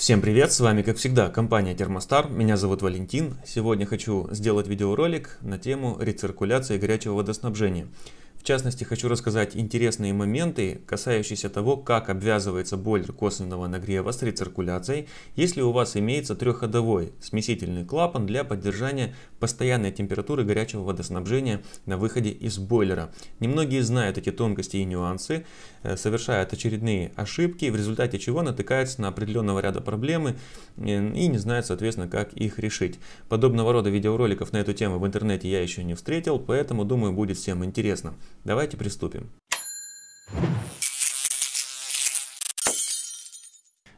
Всем привет, с вами как всегда компания Термостар, меня зовут Валентин. Сегодня хочу сделать видеоролик на тему рециркуляции горячего водоснабжения. В частности, хочу рассказать интересные моменты, касающиеся того, как обвязывается бойлер косвенного нагрева с рециркуляцией, если у вас имеется трехходовой смесительный клапан для поддержания постоянной температуры горячего водоснабжения на выходе из бойлера. Немногие знают эти тонкости и нюансы, э, совершают очередные ошибки, в результате чего натыкаются на определенного ряда проблемы э, и не знают, соответственно, как их решить. Подобного рода видеороликов на эту тему в интернете я еще не встретил, поэтому, думаю, будет всем интересно. Давайте приступим.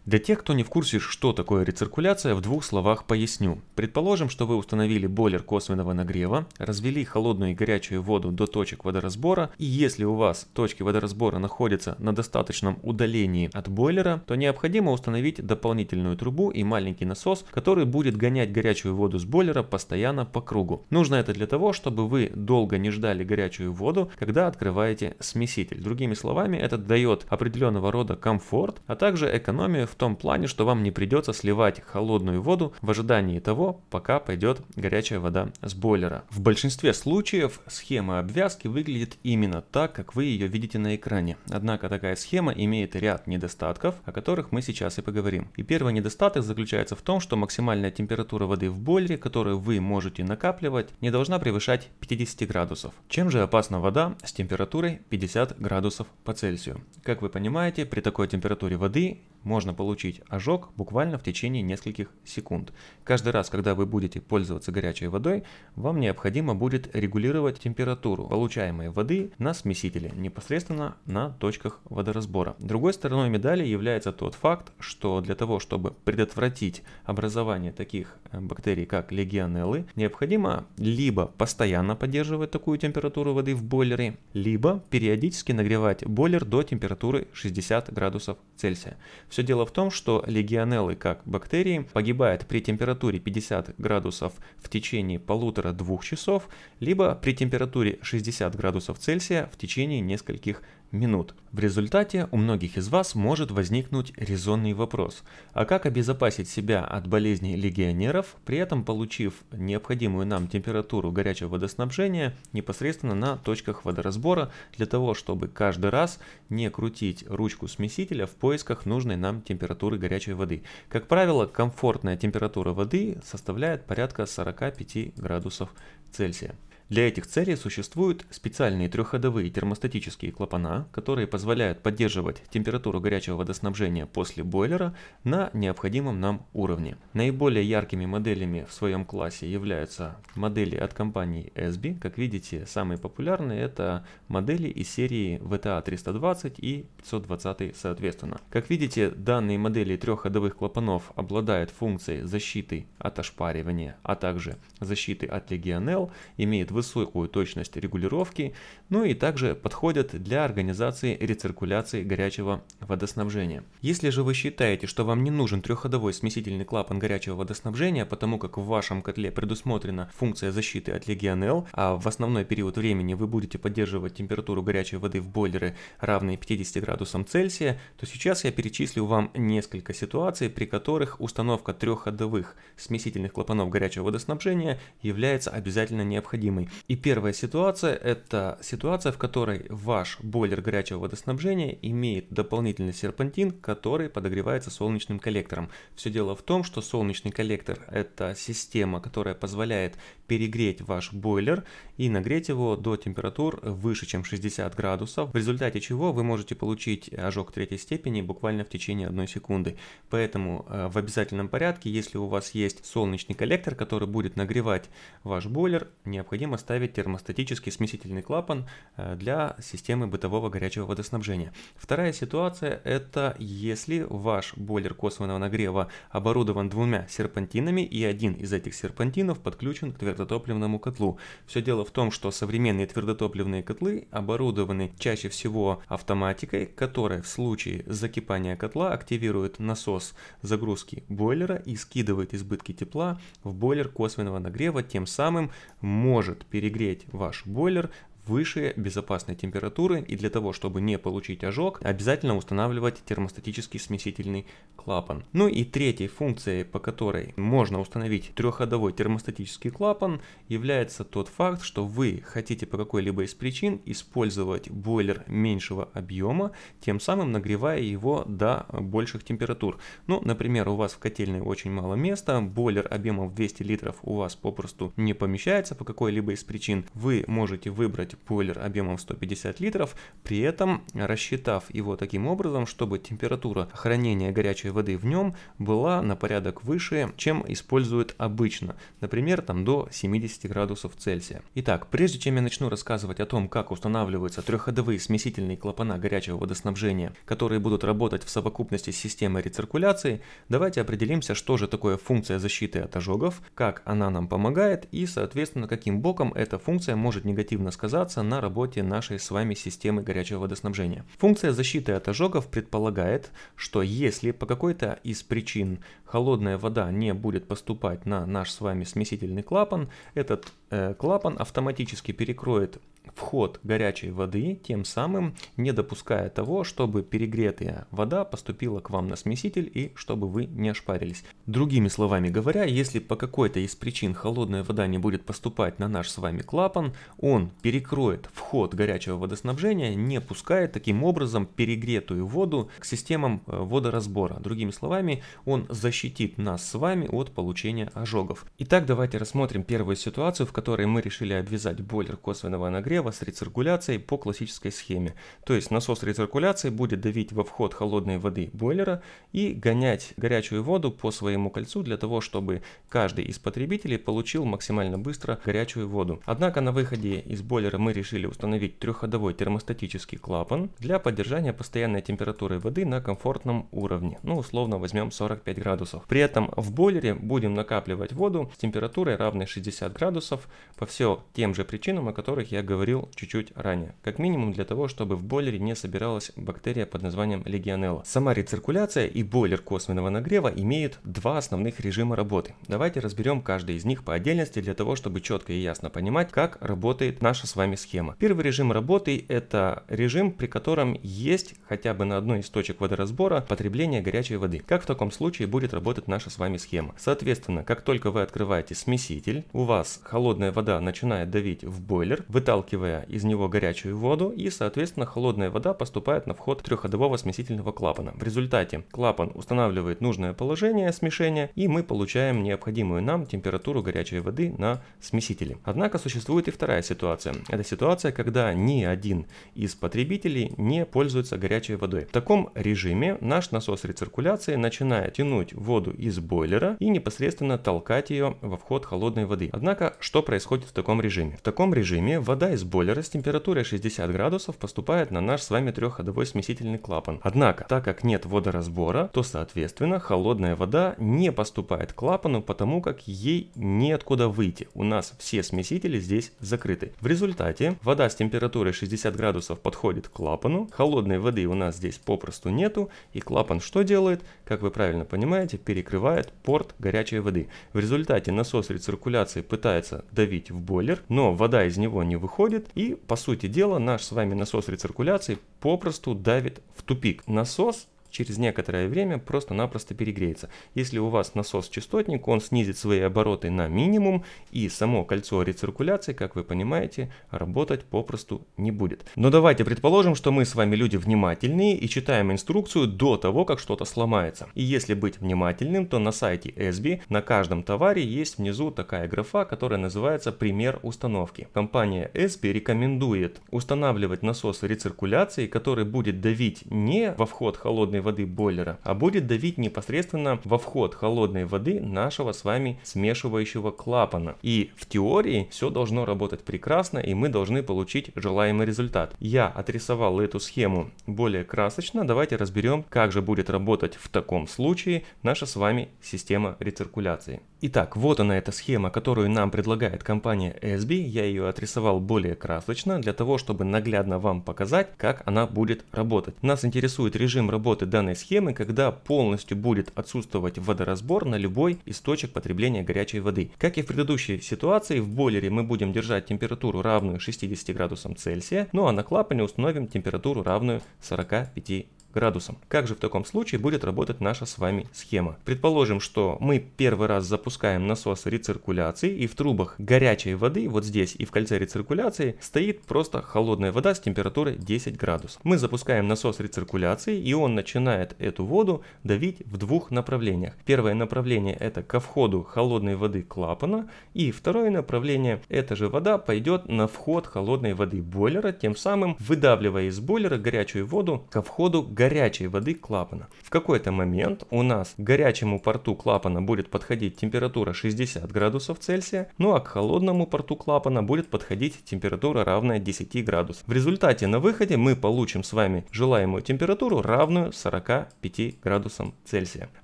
Для тех, кто не в курсе, что такое рециркуляция, в двух словах поясню. Предположим, что вы установили бойлер косвенного нагрева, развели холодную и горячую воду до точек водоразбора, и если у вас точки водоразбора находятся на достаточном удалении от бойлера, то необходимо установить дополнительную трубу и маленький насос, который будет гонять горячую воду с бойлера постоянно по кругу. Нужно это для того, чтобы вы долго не ждали горячую воду, когда открываете смеситель. Другими словами, это дает определенного рода комфорт, а также экономию в том плане, что вам не придется сливать холодную воду в ожидании того, пока пойдет горячая вода с бойлера. В большинстве случаев схема обвязки выглядит именно так, как вы ее видите на экране. Однако такая схема имеет ряд недостатков, о которых мы сейчас и поговорим. И первый недостаток заключается в том, что максимальная температура воды в бойлере, которую вы можете накапливать, не должна превышать 50 градусов. Чем же опасна вода с температурой 50 градусов по Цельсию? Как вы понимаете, при такой температуре воды можно получить ожог буквально в течение нескольких секунд. Каждый раз, когда вы будете пользоваться горячей водой, вам необходимо будет регулировать температуру получаемой воды на смесителе, непосредственно на точках водоразбора. Другой стороной медали является тот факт, что для того, чтобы предотвратить образование таких э, бактерий, как легионеллы, необходимо либо постоянно поддерживать такую температуру воды в бойлере, либо периодически нагревать бойлер до температуры 60 градусов Цельсия. Все дело в том, что легионеллы как бактерии погибают при температуре 50 градусов в течение полутора-двух часов, либо при температуре 60 градусов Цельсия в течение нескольких минут. В результате у многих из вас может возникнуть резонный вопрос, а как обезопасить себя от болезни легионеров, при этом получив необходимую нам температуру горячего водоснабжения непосредственно на точках водоразбора, для того, чтобы каждый раз не крутить ручку смесителя в поисках нужной нам температуры горячей воды. Как правило, комфортная температура воды составляет порядка 45 градусов Цельсия. Для этих целей существуют специальные трехходовые термостатические клапана, которые позволяют поддерживать температуру горячего водоснабжения после бойлера на необходимом нам уровне. Наиболее яркими моделями в своем классе являются модели от компании ESBI. Как видите, самые популярные это модели из серии VTA 320 и 520 соответственно. Как видите, данные модели трехходовых клапанов обладают функцией защиты от ошпаривания, а также защиты от легионелл, имеют высокую высокую точность регулировки, ну и также подходят для организации рециркуляции горячего водоснабжения. Если же вы считаете, что вам не нужен трехходовой смесительный клапан горячего водоснабжения, потому как в вашем котле предусмотрена функция защиты от легионелл, а в основной период времени вы будете поддерживать температуру горячей воды в бойлере равной 50 градусам Цельсия, то сейчас я перечислю вам несколько ситуаций, при которых установка трехходовых смесительных клапанов горячего водоснабжения является обязательно необходимой. И первая ситуация – это ситуация, в которой ваш бойлер горячего водоснабжения имеет дополнительный серпантин, который подогревается солнечным коллектором. Все дело в том, что солнечный коллектор – это система, которая позволяет перегреть ваш бойлер и нагреть его до температур выше, чем 60 градусов, в результате чего вы можете получить ожог третьей степени буквально в течение одной секунды. Поэтому э, в обязательном порядке, если у вас есть солнечный коллектор, который будет нагревать ваш бойлер, необходимо ставить термостатический смесительный клапан э, для системы бытового горячего водоснабжения. Вторая ситуация – это если ваш бойлер косвенного нагрева оборудован двумя серпантинами и один из этих серпантинов подключен к твердотопливному котлу. Все дело в том, что современные твердотопливные котлы оборудованы чаще всего автоматикой, которая в случае закипания котла активирует насос загрузки бойлера и скидывает избытки тепла в бойлер косвенного нагрева, тем самым может перегреть ваш бойлер выше безопасной температуры и для того, чтобы не получить ожог, обязательно устанавливать термостатический смесительный клапан. Ну и третьей функцией, по которой можно установить трехходовой термостатический клапан, является тот факт, что вы хотите по какой-либо из причин использовать бойлер меньшего объема, тем самым нагревая его до больших температур. Ну, например, у вас в котельной очень мало места, бойлер объемом 200 литров у вас попросту не помещается по какой-либо из причин, вы можете выбрать использовать бойлер объемом 150 литров, при этом рассчитав его таким образом, чтобы температура хранения горячей воды в нем была на порядок выше, чем используют обычно, например, там до 70 градусов Цельсия. Итак, прежде чем я начну рассказывать о том, как устанавливаются трехходовые смесительные клапана горячего водоснабжения, которые будут работать в совокупности с системой рециркуляции, давайте определимся, что же такое функция защиты от ожогов, как она нам помогает и, соответственно, каким боком эта функция может негативно сказаться сказаться на работе нашей с вами системы горячего водоснабжения. Функция защиты от ожогов предполагает, что если по какой-то из причин холодная вода не будет поступать на наш с вами смесительный клапан, этот э, клапан автоматически перекроет вход горячей воды, тем самым не допуская того, чтобы перегретая вода поступила к вам на смеситель и чтобы вы не ошпарились. Другими словами говоря, если по какой-то из причин холодная вода не будет поступать на наш с вами клапан, он перекроет вход горячего водоснабжения, не пуская таким образом перегретую воду к системам э, водоразбора. Другими словами, он защитит нас с вами от получения ожогов. Итак, давайте рассмотрим первую ситуацию, в которой мы решили обвязать бойлер косвенного нагрева подогрева с рециркуляцией по классической схеме. То есть насос рециркуляции будет давить во вход холодной воды бойлера и гонять горячую воду по своему кольцу для того, чтобы каждый из потребителей получил максимально быстро горячую воду. Однако на выходе из бойлера мы решили установить трехходовой термостатический клапан для поддержания постоянной температуры воды на комфортном уровне. Ну, условно возьмем 45 градусов. При этом в бойлере будем накапливать воду с температурой равной 60 градусов по все тем же причинам, о которых я говорил говорил чуть-чуть ранее. Как минимум для того, чтобы в бойлере не собиралась бактерия под названием легионелла. Сама рециркуляция и бойлер косвенного нагрева имеют два основных режима работы. Давайте разберем каждый из них по отдельности для того, чтобы четко и ясно понимать, как работает наша с вами схема. Первый режим работы это режим, при котором есть хотя бы на одной из точек водоразбора потребление горячей воды. Как в таком случае будет работать наша с вами схема? Соответственно, как только вы открываете смеситель, у вас холодная вода начинает давить в бойлер, выталкивает выталкивая из него горячую воду, и, соответственно, холодная вода поступает на вход трехходового смесительного клапана. В результате клапан устанавливает нужное положение смешения, и мы получаем необходимую нам температуру горячей воды на смесителе. Однако существует и вторая ситуация. Это ситуация, когда ни один из потребителей не пользуется горячей водой. В таком режиме наш насос рециркуляции начинает тянуть воду из бойлера и непосредственно толкать ее во вход холодной воды. Однако, что происходит в таком режиме? В таком режиме вода из из бойлера с температурой 60 градусов поступает на наш с вами трехходовой смесительный клапан. Однако, так как нет водоразбора, то соответственно холодная вода не поступает к клапану, потому как ей неоткуда выйти. У нас все смесители здесь закрыты. В результате вода с температурой 60 градусов подходит к клапану, холодной воды у нас здесь попросту нету, и клапан что делает? Как вы правильно понимаете, перекрывает порт горячей воды. В результате насос рециркуляции пытается давить в бойлер, но вода из него не выходит, происходит. И, по сути дела, наш с вами насос рециркуляции попросту давит в тупик. Насос через некоторое время просто-напросто перегреется. Если у вас насос-частотник, он снизит свои обороты на минимум, и само кольцо рециркуляции, как вы понимаете, работать попросту не будет. Но давайте предположим, что мы с вами люди внимательные и читаем инструкцию до того, как что-то сломается. И если быть внимательным, то на сайте ESBI на каждом товаре есть внизу такая графа, которая называется «Пример установки». Компания ESBI рекомендует устанавливать насос рециркуляции, который будет давить не во вход холодной воды бойлера, а будет давить непосредственно во вход холодной воды нашего с вами смешивающего клапана. И в теории все должно работать прекрасно, и мы должны получить желаемый результат. Я отрисовал эту схему более красочно. Давайте разберем, как же будет работать в таком случае наша с вами система рециркуляции. Итак, вот она эта схема, которую нам предлагает компания SB. Я ее отрисовал более красочно для того, чтобы наглядно вам показать, как она будет работать. Нас интересует режим работы данной схемы, когда полностью будет отсутствовать водоразбор на любой из точек потребления горячей воды. Как и в предыдущей ситуации, в бойлере мы будем держать температуру равную 60 градусам Цельсия, ну а на клапане установим температуру равную 45 градусом. Как же в таком случае будет работать наша с вами схема? Предположим, что мы первый раз запускаем насос рециркуляции и в трубах горячей воды, вот здесь и в кольце рециркуляции, стоит просто холодная вода с температурой 10 градусов. Мы запускаем насос рециркуляции и он начинает эту воду давить в двух направлениях. Первое направление это ко входу холодной воды клапана и второе направление эта же вода пойдет на вход холодной воды бойлера, тем самым выдавливая из бойлера горячую воду ко входу горячей горячей воды клапана. В какой-то момент у нас к горячему порту клапана будет подходить температура 60 градусов Цельсия, ну а к холодному порту клапана будет подходить температура равная 10 градусов. В результате на выходе мы получим с вами желаемую температуру равную 45 градусам Цельсия.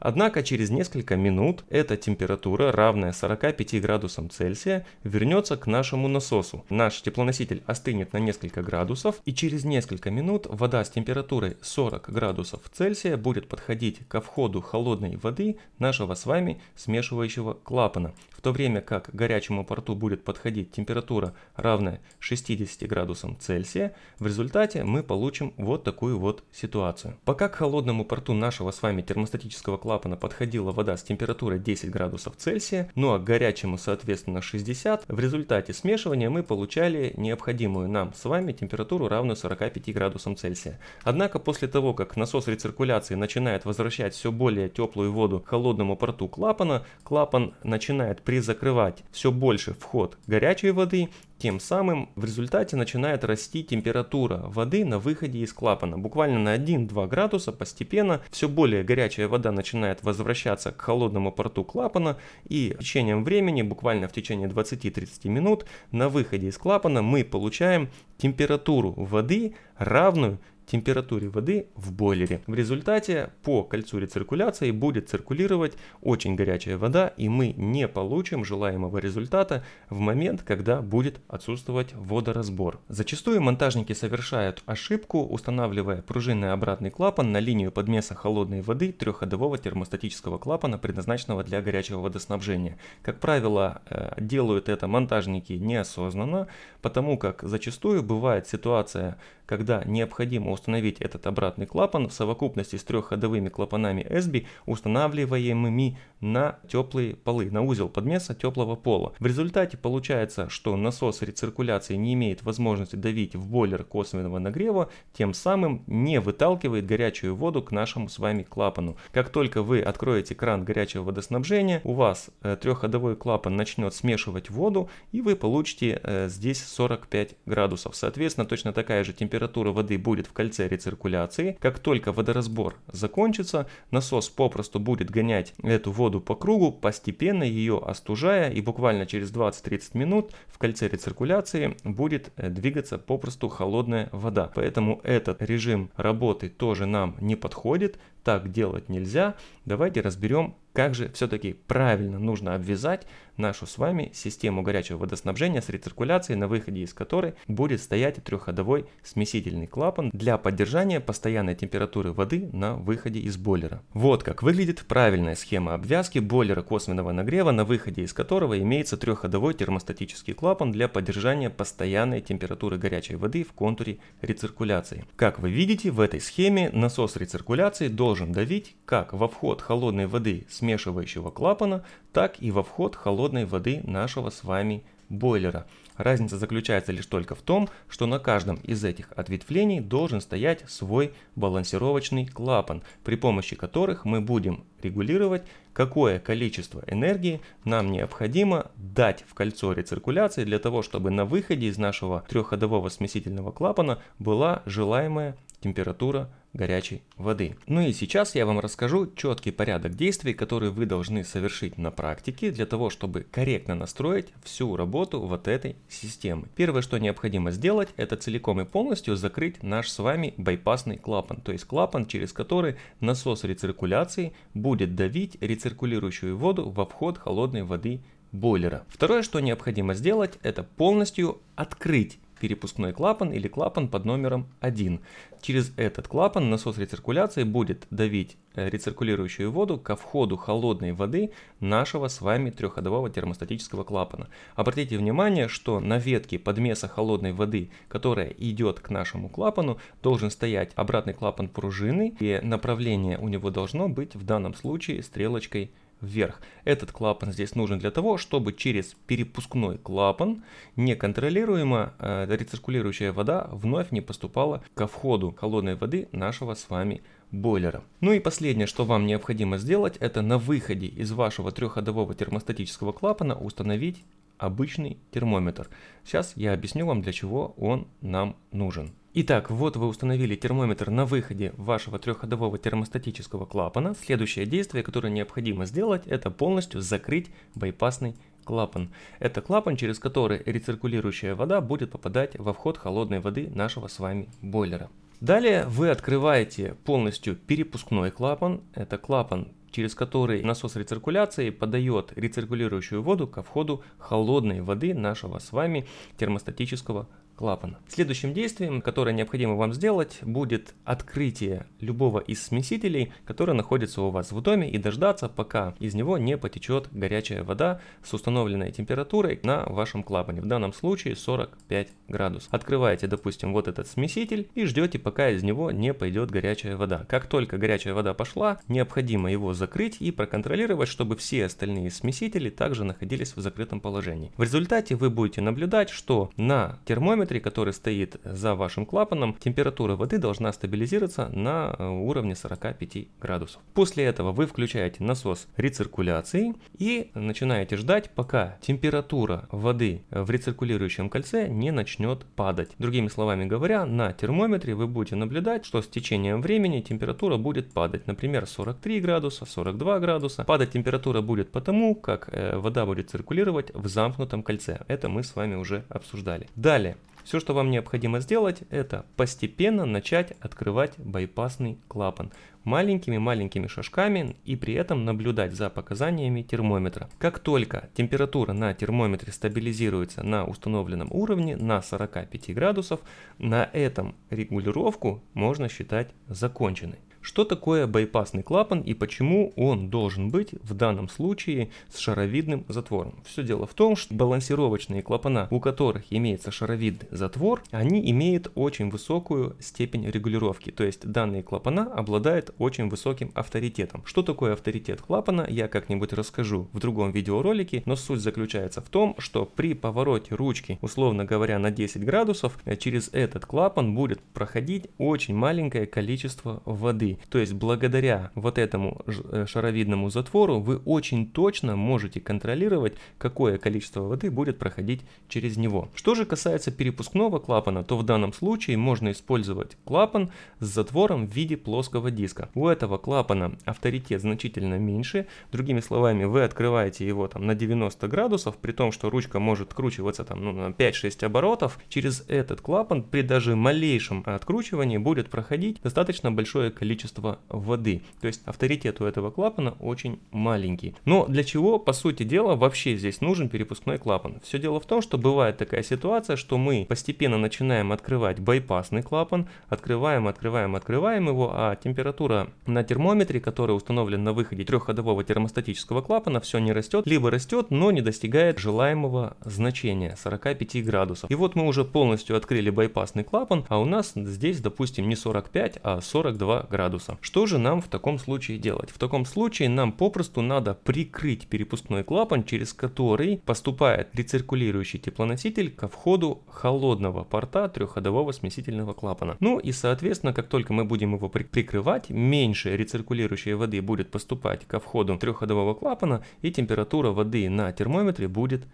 Однако через несколько минут эта температура равная 45 градусам Цельсия вернется к нашему насосу. Наш теплоноситель остынет на несколько градусов и через несколько минут вода с температурой 40 градусов Цельсия будет подходить ко входу холодной воды нашего с вами смешивающего клапана в то время как к горячему порту будет подходить температура равная 60 градусам Цельсия, в результате мы получим вот такую вот ситуацию. Пока к холодному порту нашего с вами термостатического клапана подходила вода с температурой 10 градусов Цельсия, ну а к горячему соответственно 60, в результате смешивания мы получали необходимую нам с вами температуру равную 45 градусам Цельсия. Однако после того, как насос рециркуляции начинает возвращать все более теплую воду к холодному порту клапана, клапан начинает призакрывать все больше вход горячей воды, тем самым в результате начинает расти температура воды на выходе из клапана. Буквально на 1-2 градуса постепенно все более горячая вода начинает возвращаться к холодному порту клапана и в течение времени, буквально в течение 20-30 минут, на выходе из клапана мы получаем температуру воды равную температуре воды в бойлере. В результате по кольцу рециркуляции будет циркулировать очень горячая вода, и мы не получим желаемого результата в момент, когда будет отсутствовать водоразбор. Зачастую монтажники совершают ошибку, устанавливая пружинный обратный клапан на линию подмеса холодной воды трехходового термостатического клапана, предназначенного для горячего водоснабжения. Как правило, э, делают это монтажники неосознанно, потому как зачастую бывает ситуация, когда необходимо установить этот обратный клапан в совокупности с трехходовыми клапанами ESBI, устанавливаемыми на теплые полы, на узел подмеса теплого пола. В результате получается, что насос рециркуляции не имеет возможности давить в бойлер косвенного нагрева, тем самым не выталкивает горячую воду к нашему с вами клапану. Как только вы откроете кран горячего водоснабжения, у вас э, трехходовой клапан начнет смешивать воду, и вы получите э, здесь 45 градусов. Соответственно, точно такая же температура воды будет в коллекторе кольце рециркуляции. Как только водоразбор закончится, насос попросту будет гонять эту воду по кругу, постепенно ее остужая и буквально через 20-30 минут в кольце рециркуляции будет э, двигаться попросту холодная вода. Поэтому этот режим работы тоже нам не подходит так делать нельзя, давайте разберем, как же все-таки правильно нужно обвязать нашу с вами систему горячего водоснабжения с рециркуляцией, на выходе из которой будет стоять трехходовой смесительный клапан для поддержания постоянной температуры воды на выходе из бойлера. Вот как выглядит правильная схема обвязки бойлера косвенного нагрева, на выходе из которого имеется трехходовой термостатический клапан для поддержания постоянной температуры горячей воды в контуре рециркуляции. Как вы видите, в этой схеме насос рециркуляции должен можем давить как во вход холодной воды смешивающего клапана, так и во вход холодной воды нашего с вами бойлера. Разница заключается лишь только в том, что на каждом из этих ответвлений должен стоять свой балансировочный клапан, при помощи которых мы будем регулировать, какое количество энергии нам необходимо дать в кольцо рециркуляции для того, чтобы на выходе из нашего трехходового смесительного клапана была желаемая температура горячей воды. Ну и сейчас я вам расскажу четкий порядок действий, которые вы должны совершить на практике для того, чтобы корректно настроить всю работу вот этой системы. Первое, что необходимо сделать, это целиком и полностью закрыть наш с вами байпасный клапан, то есть клапан, через который насос рециркуляции будет будет давить рециркулирующую воду во вход холодной воды бойлера. Второе, что необходимо сделать, это полностью открыть перепускной клапан или клапан под номером 1. Через этот клапан насос рециркуляции будет давить э, рециркулирующую воду ко входу холодной воды нашего с вами трехходового термостатического клапана. Обратите внимание, что на ветке подмеса холодной воды, которая идет к нашему клапану, должен стоять обратный клапан пружины и направление у него должно быть в данном случае стрелочкой вверх. Этот клапан здесь нужен для того, чтобы через перепускной клапан неконтролируемо э, рециркулирующая вода вновь не поступала ко входу холодной воды нашего с вами бойлера. Ну и последнее, что вам необходимо сделать, это на выходе из вашего трехходового термостатического клапана установить обычный термометр. Сейчас я объясню вам, для чего он нам нужен. Итак, вот вы установили термометр на выходе вашего трехходового термостатического клапана. Следующее действие, которое необходимо сделать, это полностью закрыть байпасный клапан. Это клапан, через который рециркулирующая вода будет попадать во вход холодной воды нашего с вами бойлера. Далее вы открываете полностью перепускной клапан. Это клапан через который насос рециркуляции подает рециркулирующую воду ко входу холодной воды нашего с вами термостатического клапан. Следующим действием, которое необходимо вам сделать, будет открытие любого из смесителей, которые находятся у вас в доме, и дождаться, пока из него не потечет горячая вода с установленной температурой на вашем клапане. В данном случае 45 градусов. Открываете, допустим, вот этот смеситель и ждете, пока из него не пойдет горячая вода. Как только горячая вода пошла, необходимо его закрыть и проконтролировать, чтобы все остальные смесители также находились в закрытом положении. В результате вы будете наблюдать, что на термометре термометре, который стоит за вашим клапаном, температура воды должна стабилизироваться на э, уровне 45 градусов. После этого вы включаете насос рециркуляции и начинаете ждать, пока температура воды в рециркулирующем кольце не начнет падать. Другими словами говоря, на термометре вы будете наблюдать, что с течением времени температура будет падать. Например, 43 градуса, 42 градуса. Падать температура будет потому, как э, вода будет циркулировать в замкнутом кольце. Это мы с вами уже обсуждали. Далее. Все, что вам необходимо сделать, это постепенно начать открывать байпасный клапан маленькими-маленькими шажками и при этом наблюдать за показаниями термометра. Как только температура на термометре стабилизируется на установленном уровне на 45 градусов, на этом регулировку можно считать законченной. Что такое байпасный клапан и почему он должен быть в данном случае с шаровидным затвором? Все дело в том, что балансировочные клапана, у которых имеется шаровидный затвор, они имеют очень высокую степень регулировки, то есть данные клапана обладают очень высоким авторитетом. Что такое авторитет клапана, я как-нибудь расскажу в другом видеоролике, но суть заключается в том, что при повороте ручки, условно говоря, на 10 градусов, э, через этот клапан будет проходить очень маленькое количество воды. То есть благодаря вот этому э, шаровидному затвору вы очень точно можете контролировать, какое количество воды будет проходить через него. Что же касается перепускного клапана, то в данном случае можно использовать клапан с затвором в виде плоского диска. У этого клапана авторитет значительно меньше, другими словами, вы открываете его там на 90 градусов, при том, что ручка может откручиваться там ну, на 5-6 оборотов, через этот клапан при даже малейшем откручивании будет проходить достаточно большое количество количество воды. То есть авторитет у этого клапана очень маленький. Но для чего, по сути дела, вообще здесь нужен перепускной клапан? Все дело в том, что бывает такая ситуация, что мы постепенно начинаем открывать байпасный клапан, открываем, открываем, открываем его, а температура на термометре, который установлен на выходе трехходового термостатического клапана, все не растет, либо растет, но не достигает желаемого значения 45 градусов. И вот мы уже полностью открыли байпасный клапан, а у нас здесь, допустим, не 45, а 42 градуса градуса. Что же нам в таком случае делать? В таком случае нам попросту надо прикрыть перепускной клапан, через который поступает рециркулирующий теплоноситель ко входу холодного порта трехходового смесительного клапана. Ну и соответственно, как только мы будем его прикрывать, меньше рециркулирующей воды будет поступать ко входу трехходового клапана и температура воды на термометре будет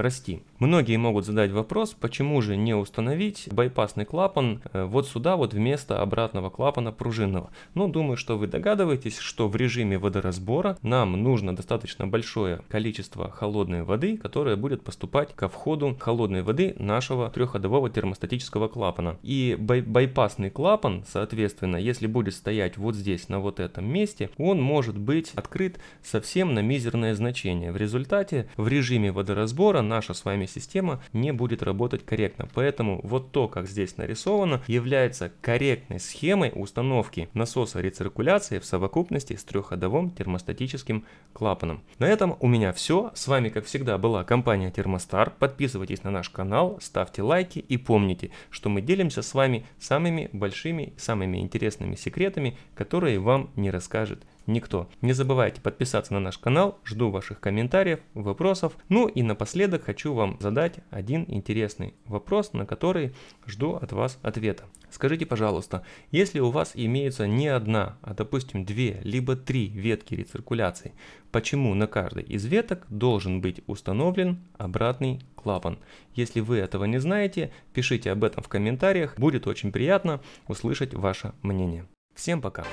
расти. Многие могут задать вопрос, почему же не установить байпасный клапан э, вот сюда вот вместо обратного клапана пружинного. Ну, думаю, что вы догадываетесь, что в режиме водоразбора нам нужно достаточно большое количество холодной воды, которая будет поступать ко входу холодной воды нашего трехходового термостатического клапана. И бай байпасный клапан, соответственно, если будет стоять вот здесь, на вот этом месте, он может быть открыт совсем на мизерное значение. В результате в режиме водоразбора наша с вами система не будет работать корректно. Поэтому вот то, как здесь нарисовано, является корректной схемой установки насоса рециркуляции в совокупности с трехходовым термостатическим клапаном. На этом у меня все. С вами, как всегда, была компания Термостар. Подписывайтесь на наш канал, ставьте лайки и помните, что мы делимся с вами самыми большими, самыми интересными секретами, которые вам не расскажет никто. Не забывайте подписаться на наш канал, жду ваших комментариев, вопросов. Ну и напоследок хочу вам задать один интересный вопрос, на который жду от вас ответа. Скажите, пожалуйста, если у вас имеется не одна, а допустим две, либо три ветки рециркуляции, почему на каждой из веток должен быть установлен обратный клапан? Если вы этого не знаете, пишите об этом в комментариях, будет очень приятно услышать ваше мнение. Всем пока!